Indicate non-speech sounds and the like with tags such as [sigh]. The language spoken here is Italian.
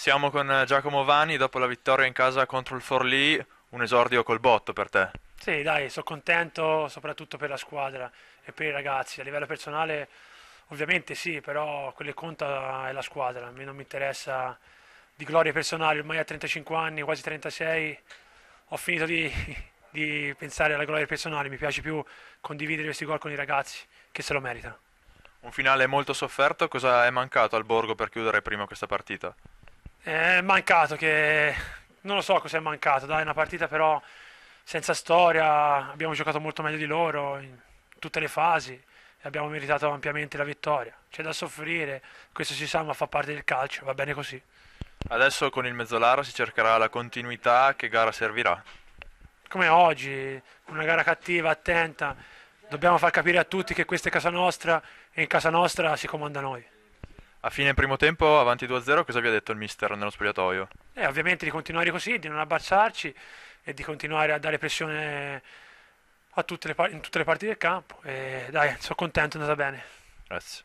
Siamo con eh, Giacomo Vani dopo la vittoria in casa contro il Forlì, un esordio col botto per te. Sì, dai, sono contento soprattutto per la squadra e per i ragazzi. A livello personale ovviamente sì, però quello che conta è la squadra. A me non mi interessa di glorie personali, ormai a 35 anni, quasi 36, ho finito di, [laughs] di pensare alla gloria personale, mi piace più condividere questi gol con i ragazzi che se lo meritano. Un finale molto sofferto, cosa è mancato al Borgo per chiudere prima questa partita? è mancato che non lo so cos'è mancato, dai, una partita però senza storia, abbiamo giocato molto meglio di loro in tutte le fasi e abbiamo meritato ampiamente la vittoria. C'è da soffrire, questo si sa, ma fa parte del calcio, va bene così. Adesso con il mezzolaro si cercherà la continuità, che gara servirà? Come oggi, una gara cattiva, attenta, dobbiamo far capire a tutti che questa è casa nostra e in casa nostra si comanda noi. A fine primo tempo, avanti 2-0, cosa vi ha detto il mister nello spogliatoio? Eh, ovviamente di continuare così, di non abbassarci e di continuare a dare pressione a tutte le, in tutte le parti del campo. E dai, sono contento, è andata bene. Grazie.